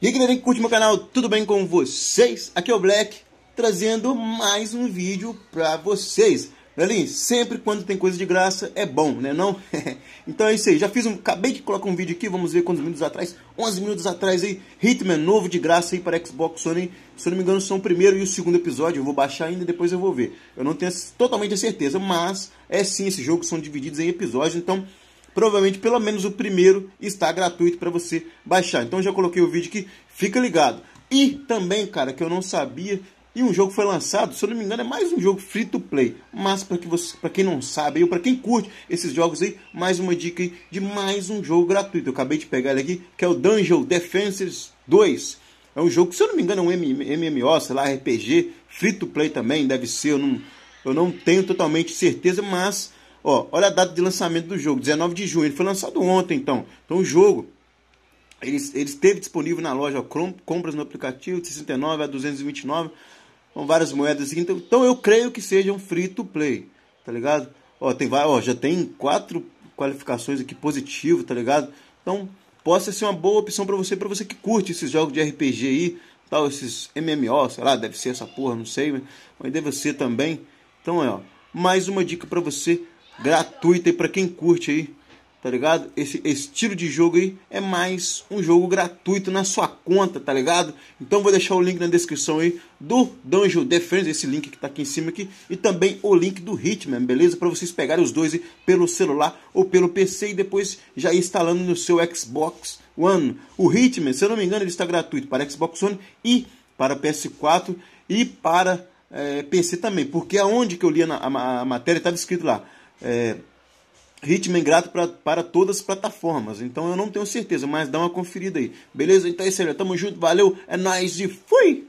E aí galera que curte meu canal, tudo bem com vocês? Aqui é o Black, trazendo mais um vídeo pra vocês. Galerinha, sempre quando tem coisa de graça é bom, né não? então é isso aí, já fiz um, acabei de colocar um vídeo aqui, vamos ver quantos minutos atrás, 11 minutos atrás aí, Hitman novo de graça aí para Xbox Sony, se eu não me engano são o primeiro e o segundo episódio, eu vou baixar ainda depois eu vou ver. Eu não tenho totalmente a certeza, mas é sim, esses jogos são divididos em episódios, então provavelmente pelo menos o primeiro está gratuito para você baixar. Então já coloquei o vídeo aqui, fica ligado. E também, cara, que eu não sabia, e um jogo foi lançado, se eu não me engano, é mais um jogo free to play. Mas para que você, para quem não sabe, ou para quem curte esses jogos aí, mais uma dica aí de mais um jogo gratuito. Eu acabei de pegar ele aqui, que é o Dungeon Defenses 2. É um jogo se eu não me engano, é um MMO, sei lá, RPG, free to play também, deve ser, eu não, eu não tenho totalmente certeza, mas Ó, olha a data de lançamento do jogo, 19 de junho. Ele foi lançado ontem, então. Então o jogo ele, ele esteve disponível na loja ó, compras no aplicativo de 69 a 229, com várias moedas. Então, então eu creio que seja um free to play, tá ligado? Ó, tem, ó, já tem quatro qualificações aqui positivo, tá ligado? Então possa ser uma boa opção para você, para você que curte esses jogos de RPG aí, tal, esses MMO, sei lá, deve ser essa porra, não sei, mas deve ser também. Então é, ó, mais uma dica para você gratuita aí para quem curte aí, tá ligado? Esse estilo de jogo aí é mais um jogo gratuito na sua conta, tá ligado? Então vou deixar o link na descrição aí do Dungeon Defense, esse link que tá aqui em cima aqui, e também o link do Hitman, beleza? Para vocês pegarem os dois aí pelo celular ou pelo PC e depois já ir instalando no seu Xbox One. O Hitman, se eu não me engano, ele está gratuito para Xbox One e para PS4 e para é, eh, PC também, porque aonde que eu li a, a, a matéria estava escrito lá, é, ritmo ingrato pra, para todas as plataformas. Então eu não tenho certeza, mas dá uma conferida aí. Beleza? Então é isso aí, né? tamo junto, valeu, é nóis e fui!